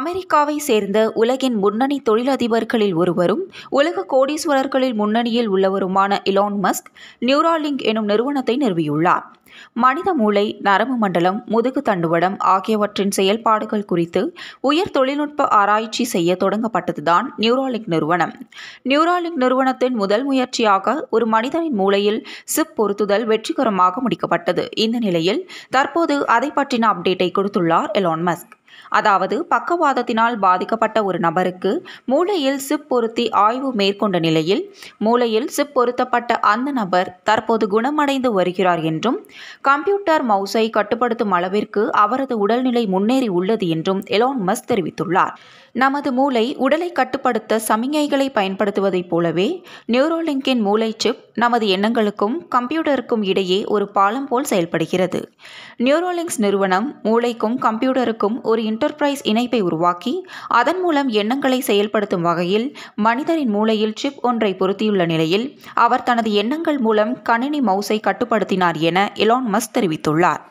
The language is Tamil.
அமெரிக்காவை சேர்ந்த உலகின் முன்னணி தொழிலதிபர்களில் ஒருவரும் உலக கோடீஸ்வரர்களில் முன்னணியில் உள்ளவருமான இலான் மஸ்க் நியூராலிங்க் எனும் நிறுவனத்தை நிறுவியுள்ளார் மனித மூளை நரம்பு மண்டலம் முதுகு தண்டுவடம் ஆகியவற்றின் செயல்பாடுகள் குறித்து உயர் தொழில்நுட்ப ஆராய்ச்சி செய்ய தொடங்கப்பட்டதுதான் நியூராலிக் நிறுவனம் நியூராலிக் நிறுவனத்தின் முதல் முயற்சியாக ஒரு மனிதனின் மூளையில் சிப் பொருத்துதல் வெற்றிகரமாக முடிக்கப்பட்டது இந்த நிலையில் தற்போது அதை பற்றின அப்டேட்டை கொடுத்துள்ளார் எலான் மஸ்க் அதாவது பக்கவாதத்தினால் பாதிக்கப்பட்ட ஒரு நபருக்கு மூளையில் சிப் பொருத்தி ஆய்வு மேற்கொண்ட நிலையில் மூளையில் சிப் பொருத்தப்பட்ட அந்த நபர் தற்போது குணமடைந்து வருகிறார் என்றும் கம்ப்யூட்டர் மவுஸை கட்டுப்படுத்தும் அளவிற்கு அவரது உடல்நிலை முன்னேறி உள்ளது என்றும் எலான் மஸ் தெரிவித்துள்ளார் நமது மூளை உடலை கட்டுப்படுத்த சமிகைகளை பயன்படுத்துவதைப் போலவே நியூரோலிங்கின் மூளை சிப் நமது எண்ணங்களுக்கும் கம்ப்யூட்டருக்கும் இடையே ஒரு பாலம் போல் செயல்படுகிறது நியூரோலிங்ஸ் நிறுவனம் மூளைக்கும் கம்ப்யூட்டருக்கும் ஒரு இன்டர்பிரைஸ் இணைப்பை உருவாக்கி அதன் மூலம் எண்ணங்களை செயல்படுத்தும் வகையில் மனிதரின் மூளையில் சிப் ஒன்றை பொருத்தியுள்ள நிலையில் அவர் தனது எண்ணங்கள் மூலம் கணினி மவுஸை கட்டுப்படுத்தினார் என எலான் மஸ்க் தெரிவித்துள்ளார்